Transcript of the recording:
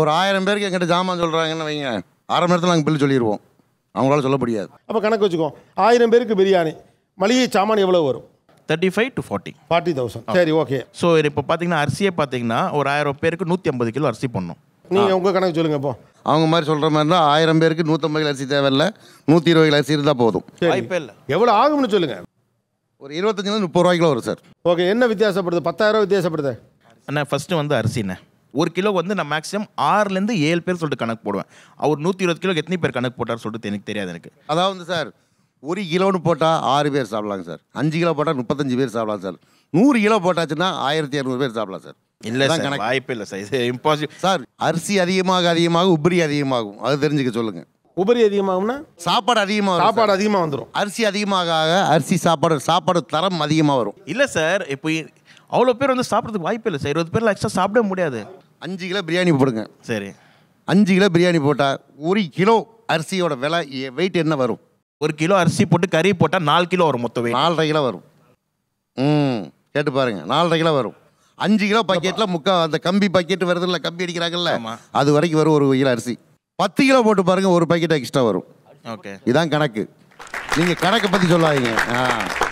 ஒரு ஆயிரம் பேருக்கு எங்கிட்ட ஜாமான் சொல்கிறாங்கன்னு வைங்க அரை மணி நேரத்தில் நாங்கள் பில் சொல்லிடுவோம் அவங்களால சொல்ல முடியாது அப்போ கணக்கு வச்சுக்கோ ஆயிரம் பேருக்கு பிரியாணி மளிகை சாமான் எவ்வளோ வரும் thirty five to forty forty thousand சரி ஓகே ஸோ இப்போ பார்த்தீங்கன்னா அரிசியே பார்த்தீங்கன்னா ஒரு ஆயிரம் பேருக்கு நூற்றி ஐம்பது கிலோ அரிசி பண்ணும் நீங்கள் உங்கள் கணக்கு சொல்லுங்கள் இப்போ அவங்க மாதிரி சொல்கிற மாதிரி இருந்தால் ஆயிரம் பேருக்கு நூற்றம்பது கிலோ அரிசி தேவையில்ல நூற்றி இருபது கிலோ அரிசி இருந்தால் போதும் வாய்ப்பே இல்லை எவ்வளோ ஆகும்னு சொல்லுங்கள் ஒரு இருபத்தஞ்சுலேருந்து முப்பது ரூபாய்க்குள்ள வரும் சார் ஓகே என்ன வித்தியாசப்படுது பத்தாயிரம் வித்தியாசப்படுது அண்ணா ஃபஸ்ட்டு வந்து அரிசிண்ணே ஒரு கிலோ வந்து நான் மேக்ஸிமம் ஆறுலேருந்து ஏழு பேர் சொல்லிட்டு கணக்கு போடுவேன் அவர் நூற்றி இருபது கிலோ எத்தனை பேர் கணக்கு போட்டார் சொல்லிட்டு எனக்கு தெரியாது எனக்கு அதாவது சார் ஒரு கிலோன்னு போட்டால் ஆறு பேர் சாப்பிட்லாங்க சார் அஞ்சு கிலோ போட்டால் முப்பத்தஞ்சு பேர் சாப்பிடலாம் சார் நூறு கிலோ போட்டாச்சுன்னா ஆயிரத்தி இரநூறு பேர் சாப்பிடலாம் சார் இல்லை சார் வாய்ப்பு இல்லை சார் இது இம்பாசிபிள் சார் அரிசி அதிகமாக அதிகமாக உபரி அதிகமாகும் அது தெரிஞ்சுக்க சொல்லுங்கள் உபரி அதிகமாகும்னா சாப்பாடு அதிகமாக சாப்பாடு அதிகமாக வந்துடும் அரிசி அதிகமாக அரிசி சாப்பாடு சாப்பாடு தரம் அதிகமாக வரும் இல்லை சார் இப்போ அவ்வளோ பேர் வந்து சாப்பிட்றதுக்கு வாய்ப்பு இல்லை சார் இருபது பேரில் எக்ஸ்ட்ரா சாப்பிட முடியாது அஞ்சு கிலோ பிரியாணி போடுங்க சரி அஞ்சு கிலோ பிரியாணி போட்டால் ஒரு கிலோ அரிசியோட விலை வெயிட் என்ன வரும் ஒரு கிலோ அரிசி போட்டு கறி போட்டால் நாலு கிலோ வரும் மொத்த வெயிட் நாலரை கிலோ வரும் ம் கேட்டு பாருங்கள் நாலரை கிலோ வரும் அஞ்சு கிலோ பாக்கெட்டில் முக்கால் அந்த கம்பி பாக்கெட் வருது இல்லை கம்பி அடிக்கிறாங்கல்ல அது வரைக்கும் வரும் ஒரு கிலோ அரிசி பத்து கிலோ போட்டு பாருங்கள் ஒரு பக்கெட் எக்ஸ்ட்ரா வரும் ஓகே இதான் கணக்கு நீங்கள் கணக்கை பற்றி சொல்லாதீங்க ஆ